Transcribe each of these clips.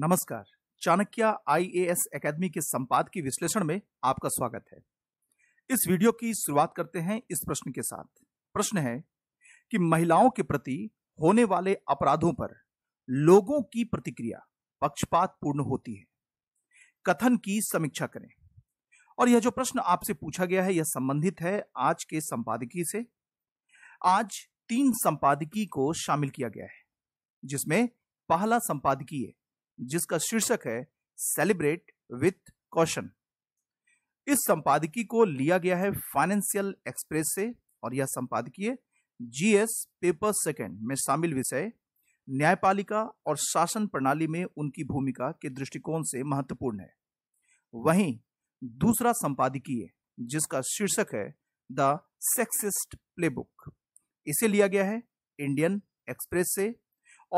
नमस्कार Chanakya IAS academy के संपादकीय विश्लेषण में आपका स्वागत है इस वीडियो की शुरुआत करते हैं इस प्रश्न के साथ प्रश्न है कि महिलाओं के प्रति होने वाले अपराधों पर लोगों की प्रतिक्रिया पक्षपात पूर्ण होती है कथन की समीक्षा करें और यह जो प्रश्न आपसे पूछा गया है यह संबंधित है आज के संपादकीय से आज तीन संपादकीय को शामिल किया गया है जिसमें पहला संपादकीय जिसका शीर्षक है सेलिब्रेट विथ कॉशन इस संपादकीय को लिया गया है फाइनेंशियल एक्सप्रेस से और यह संपादकीय जीएस पेपर सेकंड में शामिल विषय न्यायपालिका और शासन प्रणाली में उनकी भूमिका के दृष्टिकोण से महत्वपूर्ण है वहीं दूसरा संपादकीय जिसका शीर्षक है द सेक्सिस्ट प्लेबुक इसे लिया गया है इंडियन एक्सप्रेस से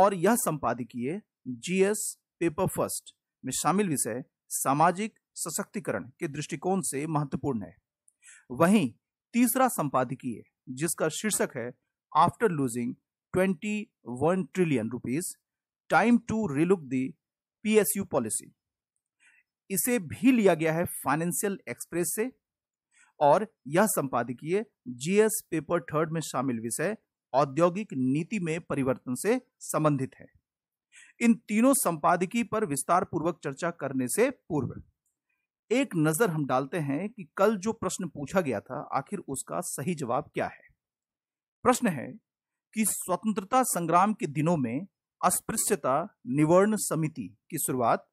और यह संपादकीय जीएस पेपर फर्स्ट में शामिल विषय सामाजिक सशक्तिकरण के दृष्टिकोण से महत्वपूर्ण है वहीं तीसरा संपादकीय जिसका शीर्षक है after losing twenty one trillion rupees time to relook the PSU policy इसे भी लिया गया है फाइनेंशियल एक्सप्रेस से और यह संपादकीय जीएस पेपर थर्ड में शामिल विषय औद्योगिक नीति में परिवर्तन से संबंधित है इन तीनों संपादकीय पर विस्तार पूर्वक चर्चा करने से पूर्व एक नजर हम डालते हैं कि कल जो प्रश्न पूछा गया था आखिर उसका सही जवाब क्या है प्रश्न है कि स्वतंत्रता संग्राम के दिनों में अस्पृश्यता निवर्ण समिति की शुरुआत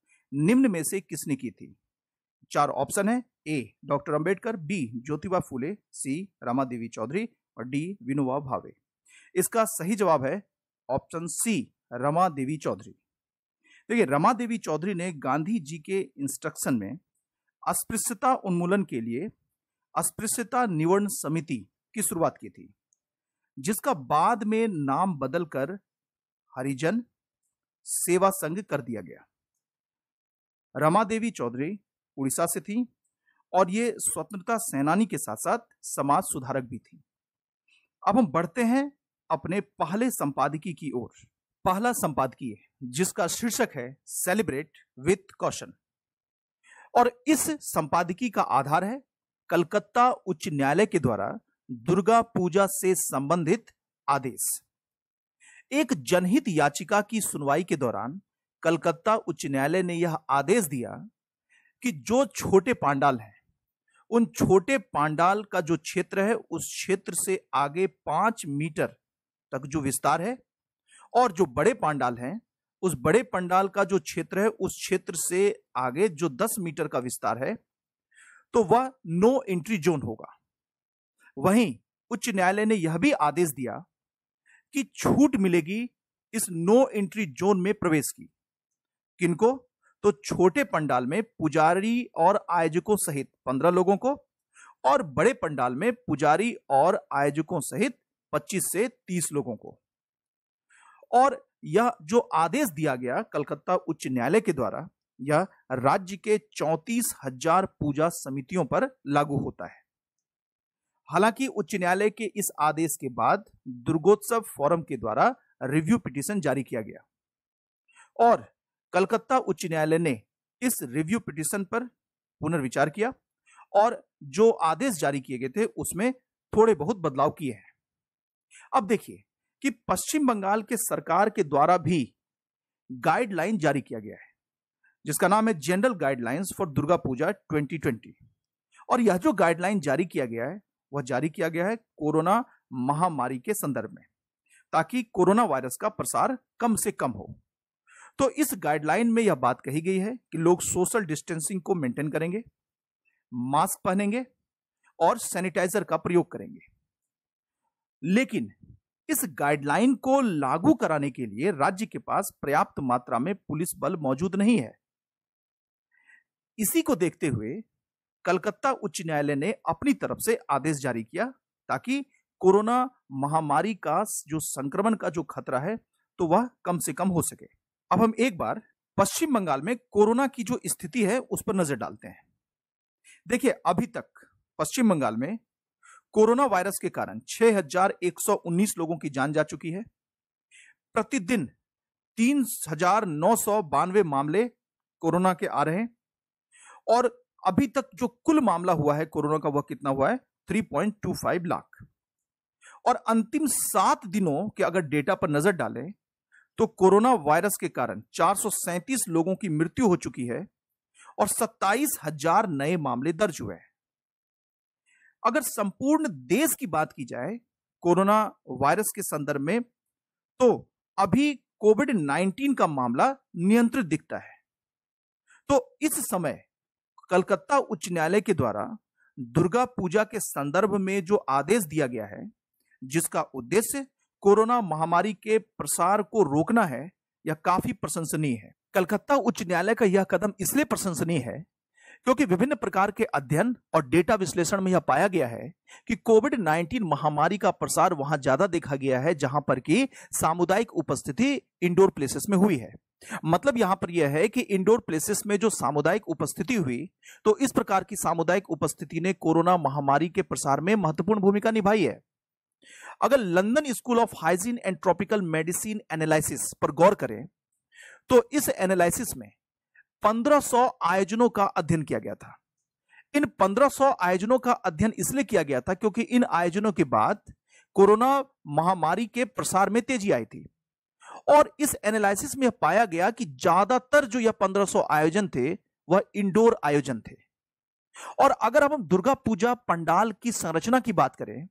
निम्न में से किसने की थी चार ऑप्शन है A doctor Ambedkar B Jyotiba Phule C Rama Devi Chaudhary और डी विनोबा भावे इसका सही जवाब है ऑप्शन सी रमा देवी चौधरी देखिए रमा देवी चौधरी ने गांधी जी के इंस्ट्रक्शन में अस्पृश्यता उन्मूलन के लिए अस्पृश्यता निवरण समिति की शुरुआत की थी जिसका बाद में नाम बदलकर हरिजन सेवा संघ कर दिया गया रमा देवी चौधरी उड़ीसा से थी और ये स्वतंत्रता सेनानी के साथ साथ समाज सुधारक भी थी अब हम बढ़ते हैं अपने पहले संपादकी की ओर पहला संपादकीय जिसका शीर्षक है सेलिब्रेट विथ कौशन और इस संपादकीय का आधार है कलकत्ता उच्च न्यायालय के द्वारा दुर्गा पूजा से संबंधित आदेश एक जनहित याचिका की सुनवाई के दौरान कलकत्ता उच्च न्यायालय ने यह आदेश दिया कि जो छोटे पांडाल हैं उन छोटे पांडाल का जो क्षेत्र है उस क्षेत्र से आगे पांच मीटर तक जो विस्तार है और जो बड़े पांडाल हैं उस बड़े पंडाल का जो क्षेत्र है उस क्षेत्र से आगे जो 10 मीटर का विस्तार है तो वह नो एंट्री जोन होगा वहीं उच्च न्यायालय ने यह भी आदेश दिया कि छूट मिलेगी इस नो एंट्री जोन में प्रवेश की किनको तो छोटे पंडाल में पुजारी और आयोजकों सहित पंद्रह लोगों को और बड़े पंडाल में पुजारी और आयोजकों सहित पच्चीस से तीस लोगों को और यह जो आदेश दिया गया कलकत्ता उच्च न्यायालय के द्वारा यह राज्य के चौतीस हजार पूजा समितियों पर लागू होता है हालांकि उच्च न्यायालय के इस आदेश के बाद दुर्गोत्सव फोरम के द्वारा रिव्यू पिटीशन जारी किया गया और कलकत्ता उच्च न्यायालय ने इस रिव्यू पिटीशन पर पुनर्विचार किया और जो आदेश जारी किए गए थे उसमें थोड़े बहुत बदलाव किए हैं अब देखिए कि पश्चिम बंगाल के सरकार के द्वारा भी गाइडलाइन जारी किया गया है जिसका नाम है general guidelines for Durga Puja 2020 और यह जो गाइडलाइन जारी किया गया है वह जारी किया गया है कोरोना महामारी के संदर्भ में ताकि कोरोना वायरस का प्रसार कम से कम हो तो इस गाइडलाइन में यह बात कही गई है कि लोग सोशल डिस्टेंसिंग को मेंटेन करेंगे मास्क पहनेंगे और सैनिटाइजर का प्रयोग करेंगे लेकिन इस गाइडलाइन को लागू कराने के लिए राज्य के पास पर्याप्त मात्रा में पुलिस बल मौजूद नहीं है इसी को देखते हुए कलकत्ता उच्च न्यायालय ने अपनी तरफ से आदेश जारी किया ताकि कोरोना महामारी का जो संक्रमण का जो खतरा है तो वह कम से कम हो सके अब हम एक बार पश्चिम बंगाल में कोरोना की जो स्थिति है उस पर नजर डालते हैं देखिए अभी तक पश्चिम बंगाल में कोरोना वायरस के कारण 6,119 लोगों की जान जा चुकी है प्रतिदिन तीन हजार नौ सौ बानवे मामले कोरोना के आ रहे हैं और अभी तक जो कुल मामला हुआ है कोरोना का वह कितना हुआ है 3.25 लाख और अंतिम सात दिनों के अगर डेटा पर नजर डालें तो कोरोना वायरस के कारण चार लोगों की मृत्यु हो चुकी है और सत्ताईस हजार नए मामले दर्ज हुए हैं अगर संपूर्ण देश की बात की जाए कोरोना वायरस के संदर्भ में तो अभी कोविड 19 का मामला नियंत्रित दिखता है तो इस समय कलकत्ता उच्च न्यायालय के द्वारा दुर्गा पूजा के संदर्भ में जो आदेश दिया गया है जिसका उद्देश्य कोरोना महामारी के प्रसार को रोकना है यह काफी प्रशंसनीय है कलकत्ता उच्च न्यायालय का यह कदम इसलिए प्रशंसनीय है क्योंकि विभिन्न प्रकार के अध्ययन और डेटा विश्लेषण में यह पाया गया है कि कोविड 19 महामारी का प्रसार वहां ज्यादा देखा गया है जहां पर कि सामुदायिक उपस्थिति इंडोर प्लेसेस में हुई है मतलब यहां पर यह है कि इंडोर प्लेसेस में जो सामुदायिक उपस्थिति हुई तो इस प्रकार की सामुदायिक उपस्थिति ने कोरोना महामारी के प्रसार में महत्वपूर्ण भूमिका निभाई है अगर London School of Hygiene and Tropical Medicine analysis पर गौर करें तो इस एनालिसिस में 1500 आयोजनों का अध्ययन किया गया था इन 1500 आयोजनों का अध्ययन इसलिए किया गया था क्योंकि इन आयोजनों के बाद कोरोना महामारी के प्रसार में तेजी आई थी और इस एनालिसिस में पाया गया कि ज्यादातर जो यह 1500 आयोजन थे वह इंडोर आयोजन थे और अगर हम दुर्गा पूजा पंडाल की संरचना की बात करें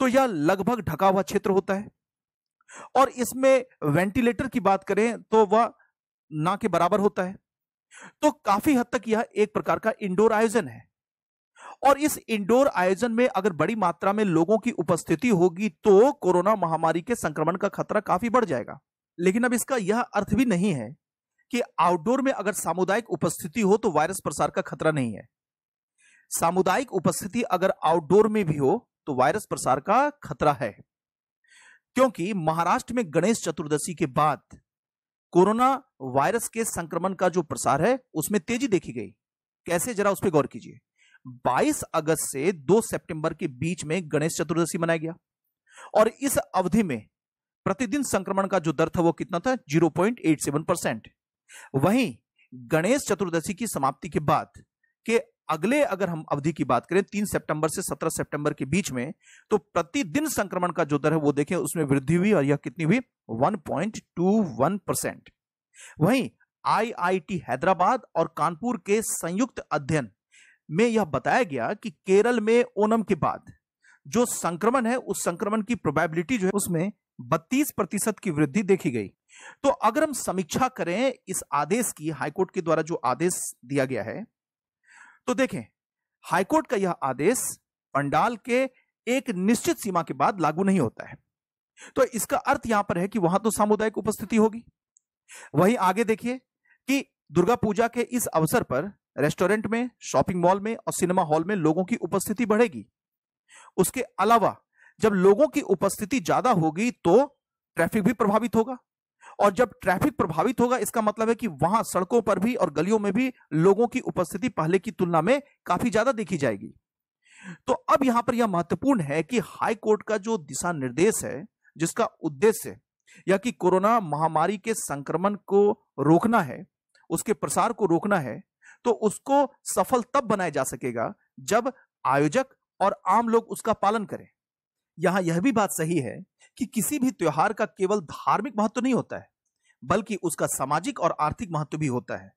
तो यह लगभग ढका हुआ क्षेत्र होता है और इसमें वेंटिलेटर की बात करें तो वह ना के बराबर होता है तो काफी हद तक यह एक प्रकार का इंडोर आयोजन है और इस इंडोर आयोजन में अगर बड़ी मात्रा में लोगों की उपस्थिति होगी तो कोरोना महामारी के संक्रमण का खतरा काफी बढ़ जाएगा लेकिन अब इसका यह अर्थ भी नहीं है कि आउटडोर में अगर सामुदायिक उपस्थिति हो तो वायरस प्रसार का खतरा नहीं है सामुदायिक उपस्थिति अगर आउटडोर में भी हो तो वायरस प्रसार का खतरा है क्योंकि महाराष्ट्र में गणेश चतुर्दशी के बाद कोरोना वायरस के संक्रमण का जो प्रसार है उसमें तेजी देखी गई कैसे जरा उस पर गौर कीजिए 22 अगस्त से 2 सितंबर के बीच में गणेश चतुर्दशी मनाया गया और इस अवधि में प्रतिदिन संक्रमण का जो दर था वो कितना था 0.87 परसेंट वहीं गणेश चतुर्दशी की समाप्ति के बाद के अगले अगर हम अवधि की बात करें तीन सितंबर से सत्रह सितंबर के बीच में तो प्रतिदिन संक्रमण का जो दर है वो देखें उसमें वृद्धि हुई और यह कितनी हुई 1.21 परसेंट वहीं आईआईटी हैदराबाद और कानपुर के संयुक्त अध्ययन में यह बताया गया कि केरल में ओनम के बाद जो संक्रमण है उस संक्रमण की प्रोबेबिलिटी जो है उसमें बत्तीस प्रतिशत की वृद्धि देखी गई तो अगर हम समीक्षा करें इस आदेश की हाईकोर्ट के द्वारा जो आदेश दिया गया है तो देखें हाईकोर्ट का यह आदेश पंडाल के एक निश्चित सीमा के बाद लागू नहीं होता है तो इसका अर्थ यहां पर है कि वहां तो सामुदायिक उपस्थिति होगी वहीं आगे देखिए कि दुर्गा पूजा के इस अवसर पर रेस्टोरेंट में शॉपिंग मॉल में और सिनेमा हॉल में लोगों की उपस्थिति बढ़ेगी उसके अलावा जब लोगों की उपस्थिति ज्यादा होगी तो ट्रैफिक भी प्रभावित होगा और जब ट्रैफिक प्रभावित होगा इसका मतलब है कि वहां सड़कों पर भी और गलियों में भी लोगों की उपस्थिति पहले की तुलना में काफी ज्यादा देखी जाएगी तो अब यहां पर यह महत्वपूर्ण है कि हाई कोर्ट का जो दिशा निर्देश है जिसका उद्देश्य या कि कोरोना महामारी के संक्रमण को रोकना है उसके प्रसार को रोकना है तो उसको सफल तब बनाया जा सकेगा जब आयोजक और आम लोग उसका पालन करें यहां यह भी बात सही है कि किसी भी त्योहार का केवल धार्मिक महत्व तो नहीं होता है बल्कि उसका सामाजिक और आर्थिक महत्व भी होता है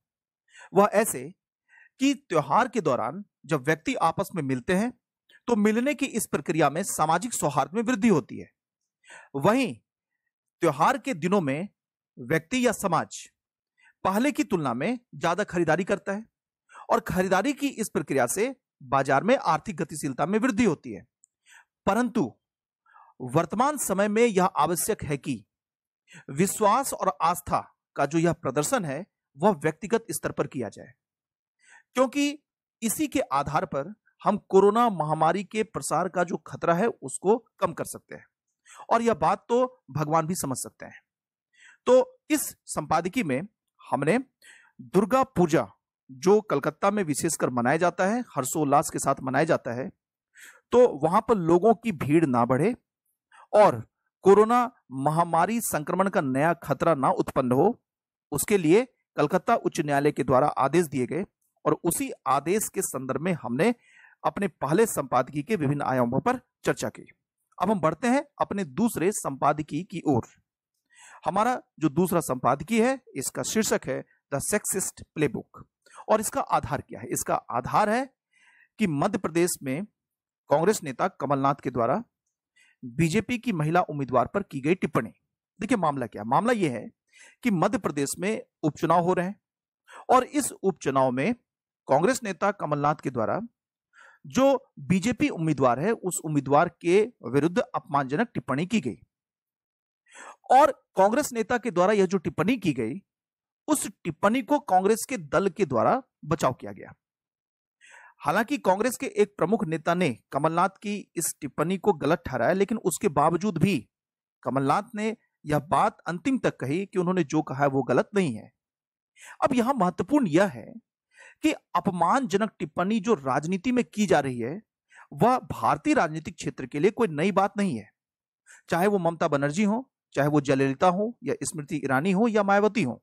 वह ऐसे कि त्योहार के दौरान जब व्यक्ति आपस में मिलते हैं तो मिलने की इस प्रक्रिया में सामाजिक सौहार्द में वृद्धि होती है वहीं त्योहार के दिनों में व्यक्ति या समाज पहले की तुलना में ज्यादा खरीदारी करता है और खरीदारी की इस प्रक्रिया से बाजार में आर्थिक गतिशीलता में वृद्धि होती है परंतु वर्तमान समय में यह आवश्यक है कि विश्वास और आस्था का जो यह प्रदर्शन है वह व्यक्तिगत स्तर पर किया जाए क्योंकि इसी के आधार पर हम कोरोना महामारी के प्रसार का जो खतरा है उसको कम कर सकते हैं और यह बात तो भगवान भी समझ सकते हैं तो इस संपादकी में हमने दुर्गा पूजा जो कलकत्ता में विशेषकर मनाया जाता है हर्षोल्लास के साथ मनाया जाता है तो वहां पर लोगों की भीड़ ना बढ़े और कोरोना महामारी संक्रमण का नया खतरा ना उत्पन्न हो उसके लिए कलकत्ता उच्च न्यायालय के द्वारा आदेश दिए गए और उसी आदेश के संदर्भ में हमने अपने पहले संपादकीय के विभिन्न आयामों पर चर्चा की अब हम बढ़ते हैं अपने दूसरे संपादकीय की ओर हमारा जो दूसरा संपादकीय है इसका शीर्षक है द सेक्सिस्ट प्लेबुक और इसका आधार क्या है इसका आधार है कि मध्य प्रदेश में कांग्रेस नेता कमलनाथ के द्वारा बीजेपी की महिला उम्मीदवार पर की गई टिप्पणी देखिए मामला क्या मामला यह है कि मध्य प्रदेश में उपचुनाव हो रहे हैं और इस उपचुनाव में कांग्रेस नेता कमलनाथ के द्वारा जो बीजेपी उम्मीदवार है उस उम्मीदवार के विरुद्ध अपमानजनक टिप्पणी की गई और कांग्रेस नेता के द्वारा यह जो टिप्पणी की गई उस टिप्पणी को कांग्रेस के दल के द्वारा बचाव किया गया हालांकि कांग्रेस के एक प्रमुख नेता ने कमलनाथ की इस टिप्पणी को गलत ठहराया लेकिन उसके बावजूद भी कमलनाथ ने यह बात अंतिम तक कही कि उन्होंने जो कहा है वो गलत नहीं है अब यहां महत्वपूर्ण यह है कि अपमानजनक टिप्पणी जो राजनीति में की जा रही है वह भारतीय राजनीतिक क्षेत्र के लिए कोई नई बात नहीं है चाहे वो ममता बनर्जी हो चाहे वो जयललिता हो या स्मृति ईरानी हो या मायावती हो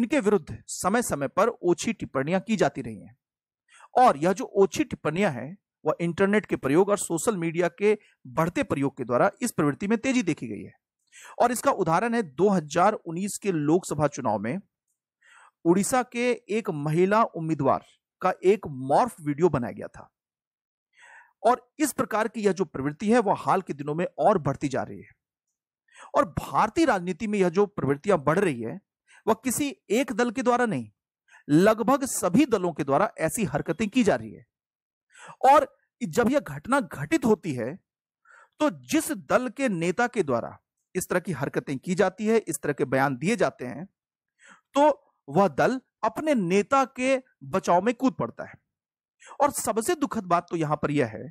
इनके विरुद्ध समय समय पर ओछी टिप्पणियां की जाती रही हैं और यह जो ओछी टिप्पणियां हैं वह इंटरनेट के प्रयोग और सोशल मीडिया के बढ़ते प्रयोग के द्वारा इस प्रवृत्ति में तेजी देखी गई है और इसका उदाहरण है 2019 के लोकसभा चुनाव में उड़ीसा के एक महिला उम्मीदवार का एक मॉर्फ वीडियो बनाया गया था और इस प्रकार की यह जो प्रवृत्ति है वह हाल के दिनों में और बढ़ती जा रही है और भारतीय राजनीति में यह जो प्रवृत्तियां बढ़ रही है वह किसी एक दल के द्वारा नहीं लगभग सभी दलों के द्वारा ऐसी हरकतें की जा रही है और जब यह घटना घटित होती है तो जिस दल के नेता के द्वारा इस तरह की हरकतें की जाती है इस तरह के बयान दिए जाते हैं तो वह दल अपने नेता के बचाव में कूद पड़ता है और सबसे दुखद बात तो यहां पर यह है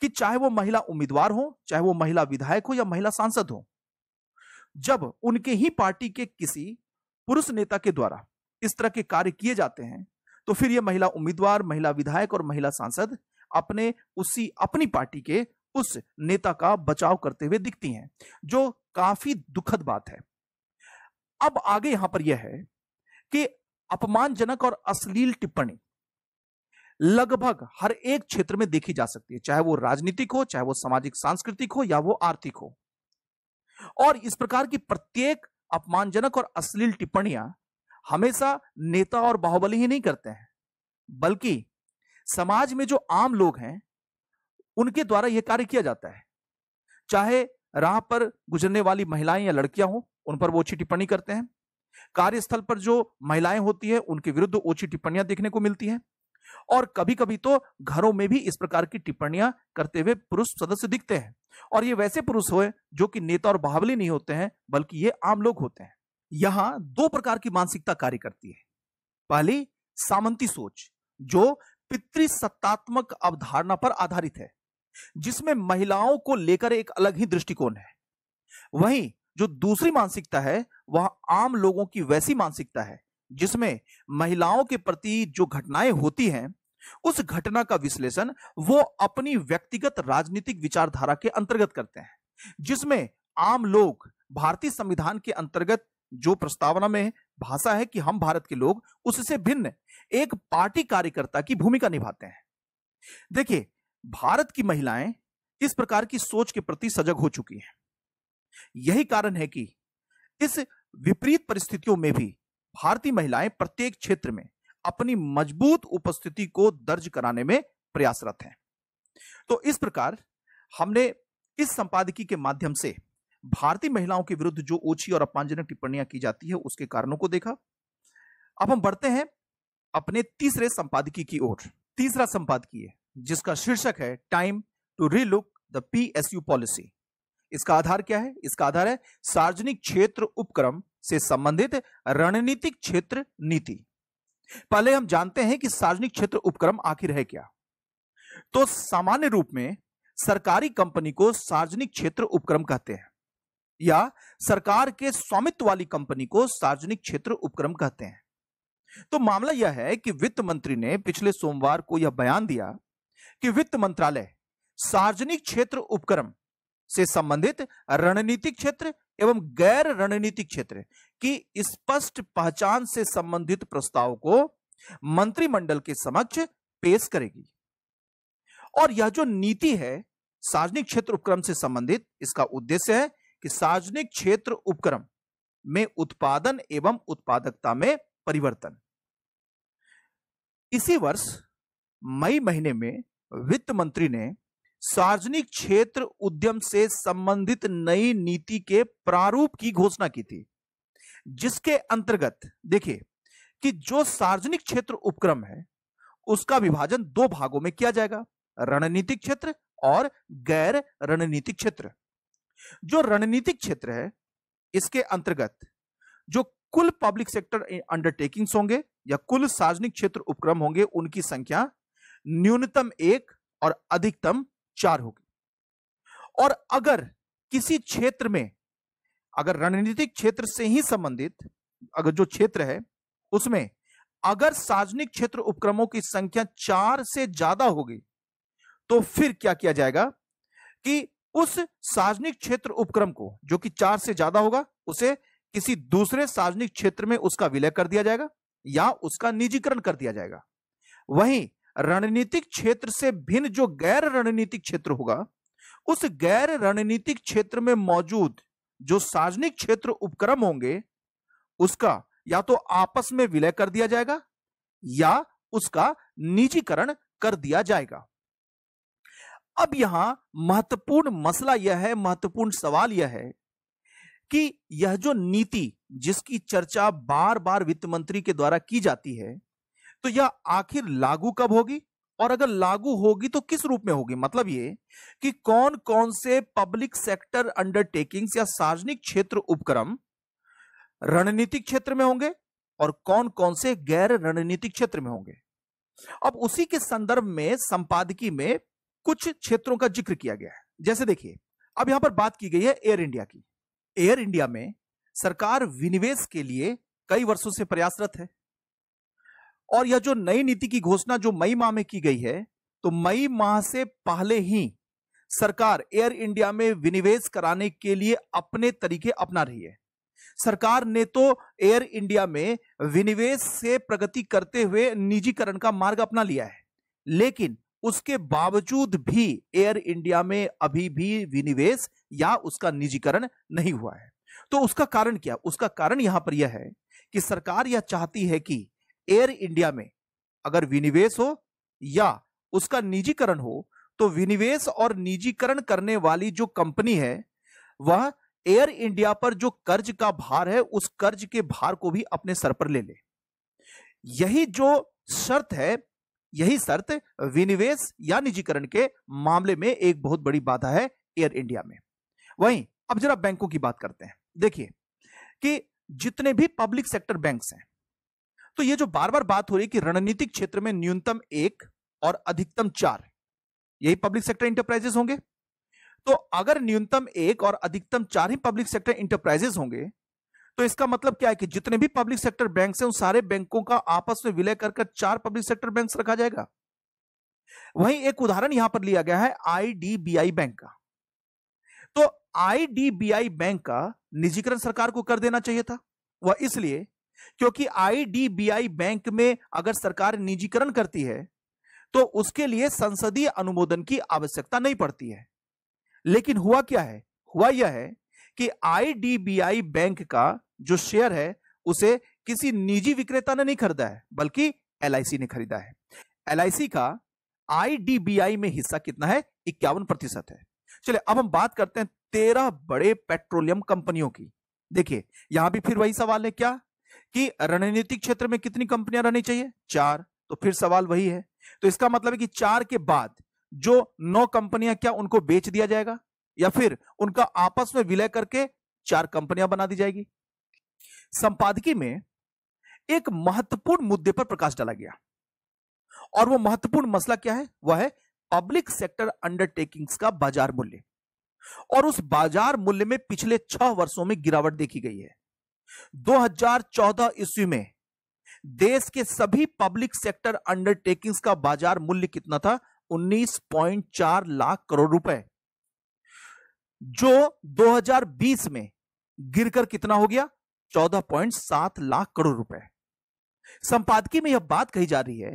कि चाहे वो महिला उम्मीदवार हो चाहे वो महिला विधायक हो या महिला सांसद हो जब उनके ही पार्टी के किसी पुरुष नेता के द्वारा इस तरह के कार्य किए जाते हैं तो फिर ये महिला उम्मीदवार महिला विधायक और महिला सांसद अपने उसी अपनी पार्टी के उस नेता का बचाव करते हुए दिखती हैं जो काफी दुखद बात है अब आगे यहां पर यह है कि अपमानजनक और अश्लील टिप्पणी लगभग हर एक क्षेत्र में देखी जा सकती है चाहे वो राजनीतिक हो चाहे वो सामाजिक सांस्कृतिक हो या वो आर्थिक हो और इस प्रकार की प्रत्येक अपमानजनक और अश्लील टिप्पणियां हमेशा नेता और बाहुबली ही नहीं करते हैं बल्कि समाज में जो आम लोग हैं उनके द्वारा यह कार्य किया जाता है चाहे राह पर गुजरने वाली महिलाएं या लड़कियां हों उन पर वो ओछी टिप्पणी करते हैं कार्यस्थल पर जो महिलाएं होती है उनके विरुद्ध ओछी टिप्पणियां देखने को मिलती हैं और कभी कभी तो घरों में भी इस प्रकार की टिप्पणियां करते हुए पुरुष सदस्य दिखते हैं और ये वैसे पुरुष हो जो कि नेता और बाहुबली नहीं होते हैं बल्कि ये आम लोग होते हैं यहां दो प्रकार की मानसिकता कार्य करती है पहली सामंती सोच जो पितृसत्तात्मक अवधारणा पर आधारित है जिसमें महिलाओं को लेकर एक अलग ही दृष्टिकोण है वहीं जो दूसरी मानसिकता है वह आम लोगों की वैसी मानसिकता है जिसमें महिलाओं के प्रति जो घटनाएं होती हैं उस घटना का विश्लेषण वो अपनी व्यक्तिगत राजनीतिक विचारधारा के अंतर्गत करते हैं जिसमें आम लोग भारतीय संविधान के अंतर्गत जो प्रस्तावना में भाषा है कि हम भारत के लोग उससे भिन्न एक पार्टी कार्यकर्ता की भूमिका निभाते हैं देखिए भारत की महिलाएं इस प्रकार की सोच के प्रति सजग हो चुकी हैं यही कारण है कि इस विपरीत परिस्थितियों में भी भारतीय महिलाएं प्रत्येक क्षेत्र में अपनी मजबूत उपस्थिति को दर्ज कराने में प्रयासरत हैं तो इस प्रकार हमने इस संपादकीय के माध्यम से भारतीय महिलाओं के विरुद्ध जो ओछी और अपमानजनक टिप्पणियां की जाती है उसके कारणों को देखा अब हम बढ़ते हैं अपने तीसरे संपादकीय की ओर तीसरा संपादकीय जिसका शीर्षक है time to relook the PSU policy इसका आधार क्या है इसका आधार है सार्वजनिक क्षेत्र उपक्रम से संबंधित रणनीतिक क्षेत्र नीति पहले हम जानते हैं कि सार्वजनिक क्षेत्र उपक्रम आखिर है क्या तो सामान्य रूप में सरकारी कंपनी को सार्वजनिक क्षेत्र उपक्रम कहते हैं या सरकार के स्वामित्व वाली कंपनी को सार्वजनिक क्षेत्र उपक्रम कहते हैं तो मामला यह है कि वित्त मंत्री ने पिछले सोमवार को यह बयान दिया कि वित्त मंत्रालय सार्वजनिक क्षेत्र उपक्रम से संबंधित रणनीतिक क्षेत्र एवं गैर रणनीतिक क्षेत्र की स्पष्ट पहचान से संबंधित प्रस्ताव को मंत्रिमंडल के समक्ष पेश करेगी और यह जो नीति है सार्वजनिक क्षेत्र उपक्रम से संबंधित इसका उद्देश्य है कि सार्वजनिक क्षेत्र उपक्रम में उत्पादन एवं उत्पादकता में परिवर्तन इसी वर्ष मई महीने में वित्त मंत्री ने सार्वजनिक क्षेत्र उद्यम से संबंधित नई नीति के प्रारूप की घोषणा की थी जिसके अंतर्गत देखिए कि जो सार्वजनिक क्षेत्र उपक्रम है उसका विभाजन दो भागों में किया जाएगा रणनीतिक क्षेत्र और गैर रणनीतिक क्षेत्र जो रणनीतिक क्षेत्र है इसके अंतर्गत जो कुल पब्लिक सेक्टर अंडरटेकिंग्स होंगे या कुल सार्वजनिक क्षेत्र उपक्रम होंगे उनकी संख्या न्यूनतम एक और अधिकतम चार होगी और अगर किसी क्षेत्र में अगर रणनीतिक क्षेत्र से ही संबंधित अगर जो क्षेत्र है उसमें अगर सार्वजनिक क्षेत्र उपक्रमों की संख्या चार से ज्यादा होगी तो फिर क्या किया जाएगा कि उस सार्वजनिक क्षेत्र उपक्रम को जो कि चार से ज्यादा होगा उसे किसी दूसरे सार्वजनिक क्षेत्र में उसका विलय कर दिया जाएगा या उसका निजीकरण कर दिया जाएगा वहीं रणनीतिक क्षेत्र से भिन्न जो गैर रणनीतिक क्षेत्र होगा उस गैर रणनीतिक क्षेत्र में मौजूद जो सार्वजनिक क्षेत्र उपक्रम होंगे उसका या तो आपस में विलय कर दिया जाएगा या उसका निजीकरण कर दिया जाएगा अब यहां महत्वपूर्ण मसला यह है महत्वपूर्ण सवाल यह है कि यह जो नीति जिसकी चर्चा बार बार वित्त मंत्री के द्वारा की जाती है तो यह आखिर लागू कब होगी और अगर लागू होगी तो किस रूप में होगी मतलब ये कि कौन कौन से पब्लिक सेक्टर अंडरटेकिंग्स या सार्वजनिक क्षेत्र उपक्रम रणनीतिक क्षेत्र में होंगे और कौन कौन से गैर रणनीतिक क्षेत्र में होंगे अब उसी के संदर्भ में संपादकी में कुछ क्षेत्रों का जिक्र किया गया है जैसे देखिए अब यहां पर बात की गई है एयर इंडिया की एयर इंडिया में सरकार विनिवेश के लिए कई वर्षों से प्रयासरत है और यह जो नई नीति की घोषणा जो मई माह में की गई है तो मई माह से पहले ही सरकार एयर इंडिया में विनिवेश कराने के लिए अपने तरीके अपना रही है सरकार ने तो एयर इंडिया में विनिवेश से प्रगति करते हुए निजीकरण का मार्ग अपना लिया है लेकिन उसके बावजूद भी एयर इंडिया में अभी भी विनिवेश या उसका निजीकरण नहीं हुआ है तो उसका कारण क्या उसका कारण यहां पर यह है कि सरकार यह चाहती है कि एयर इंडिया में अगर विनिवेश हो या उसका निजीकरण हो तो विनिवेश और निजीकरण करने वाली जो कंपनी है वह एयर इंडिया पर जो कर्ज का भार है उस कर्ज के भार को भी अपने सर पर ले ले यही जो शर्त है यही शर्त विनिवेश या निजीकरण के मामले में एक बहुत बड़ी बाधा है एयर इंडिया में वहीं अब जरा बैंकों की बात करते हैं देखिए कि जितने भी पब्लिक सेक्टर बैंक हैं तो ये जो बार बार बात हो रही है कि रणनीतिक क्षेत्र में न्यूनतम एक और अधिकतम चार यही पब्लिक सेक्टर इंटरप्राइजेस होंगे तो अगर न्यूनतम एक और अधिकतम चार ही पब्लिक सेक्टर इंटरप्राइजेस होंगे तो इसका मतलब क्या है कि जितने भी पब्लिक सेक्टर बैंक है उन सारे बैंकों का आपस में विलय कर चार पब्लिक सेक्टर बैंक रखा जाएगा वही एक उदाहरण यहां पर लिया गया है आईडीबीआई बैंक का तो आईडीबीआई बैंक का निजीकरण सरकार को कर देना चाहिए था वह इसलिए क्योंकि आईडीबीआई बैंक में अगर सरकार निजीकरण करती है तो उसके लिए संसदीय अनुमोदन की आवश्यकता नहीं पड़ती है लेकिन हुआ क्या है हुआ यह है कि आईडीबीआई बैंक का जो शेयर है उसे किसी निजी विक्रेता ने नहीं खरीदा है बल्कि एल ने खरीदा है एल का आई में हिस्सा कितना है इक्यावन प्रतिशत है चलिए अब हम बात करते हैं तेरह बड़े पेट्रोलियम कंपनियों की देखिए यहां भी फिर वही सवाल है क्या कि रणनीतिक क्षेत्र में कितनी कंपनियां रहनी चाहिए चार तो फिर सवाल वही है तो इसका मतलब है कि चार के बाद जो नौ कंपनियां क्या उनको बेच दिया जाएगा या फिर उनका आपस में विलय करके चार कंपनियां बना दी जाएगी संपादकीय में एक महत्वपूर्ण मुद्दे पर प्रकाश डाला गया और वो महत्वपूर्ण मसला क्या है वह है पब्लिक सेक्टर अंडरटेकिंग्स का बाजार मूल्य और उस बाजार मूल्य में पिछले छह वर्षों में गिरावट देखी गई है 2014 ईस्वी में देश के सभी पब्लिक सेक्टर अंडरटेकिंग्स का बाजार मूल्य कितना था 19.4 लाख करोड़ रुपए जो 2020 में गिरकर कितना हो गया चौदह पॉइंट सात लाख करोड़ रुपए संपादकीय में यह बात कही जा रही है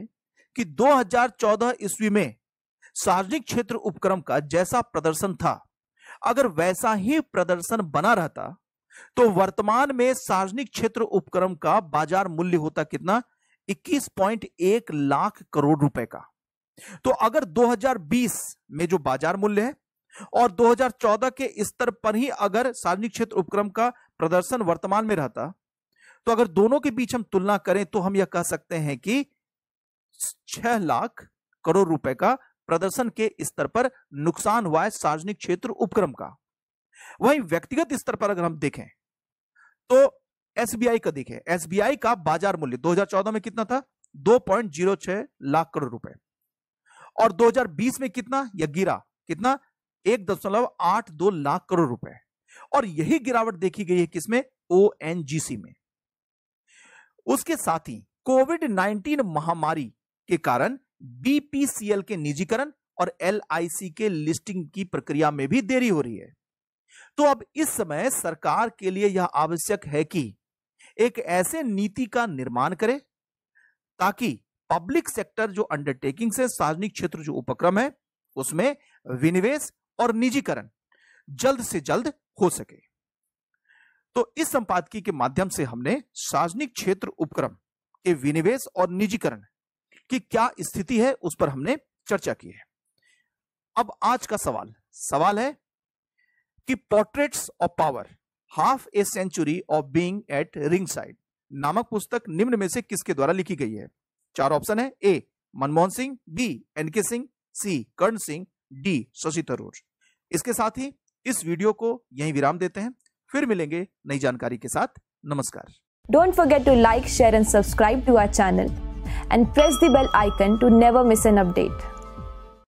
कि 2014 ईस्वी में सार्वजनिक क्षेत्र उपक्रम का जैसा प्रदर्शन था अगर वैसा ही प्रदर्शन बना रहता तो वर्तमान में सार्वजनिक क्षेत्र उपक्रम का बाजार मूल्य होता कितना 21.1 लाख करोड़ रुपए का तो अगर 2020 में जो बाजार मूल्य है और 2014 के स्तर पर ही अगर सार्वजनिक क्षेत्र उपक्रम का प्रदर्शन वर्तमान में रहता तो अगर दोनों के बीच हम तुलना करें तो हम यह कह सकते हैं कि छह लाख करोड़ रुपए का प्रदर्शन के स्तर पर नुकसान हुआ है सार्वजनिक क्षेत्र उपक्रम का वहीं व्यक्तिगत स्तर पर अगर हम देखें तो एसबीआई का देखें एसबीआई का बाजार मूल्य 2014 में कितना था 2.06 लाख करोड़ रुपए और 2020 में कितना यह गिरा कितना एक दशमलव आठ दो लाख करोड़ रुपए और यही गिरावट देखी गई है किसमें ओ में उसके साथ ही कोविड 19 महामारी के कारण बीपीसीएल के निजीकरण और एलआईसी के लिस्टिंग की प्रक्रिया में भी देरी हो रही है तो अब इस समय सरकार के लिए यह आवश्यक है कि एक ऐसे नीति का निर्माण करे ताकि पब्लिक सेक्टर जो अंडरटेकिंग से सार्वजनिक क्षेत्र जो उपक्रम है उसमें विनिवेश और निजीकरण जल्द से जल्द हो सके तो इस संपादकीय के माध्यम से हमने सार्वजनिक क्षेत्र उपक्रम के विनिवेश और निजीकरण की क्या स्थिति है उस पर हमने चर्चा की है अब आज का सवाल सवाल है कि portraits of power half a century of being at ringside नामक पुस्तक निम्न में से किसके द्वारा लिखी गई है चार ऑप्शन है A Manmohan Singh B NK Singh C Karan Singh D Shashi Tharoor इसके साथ ही इस वीडियो को यही विराम देते हैं फिर मिलेंगे नई जानकारी के साथ नमस्कार don't forget to like share and subscribe to our channel and press the bell icon to never miss an update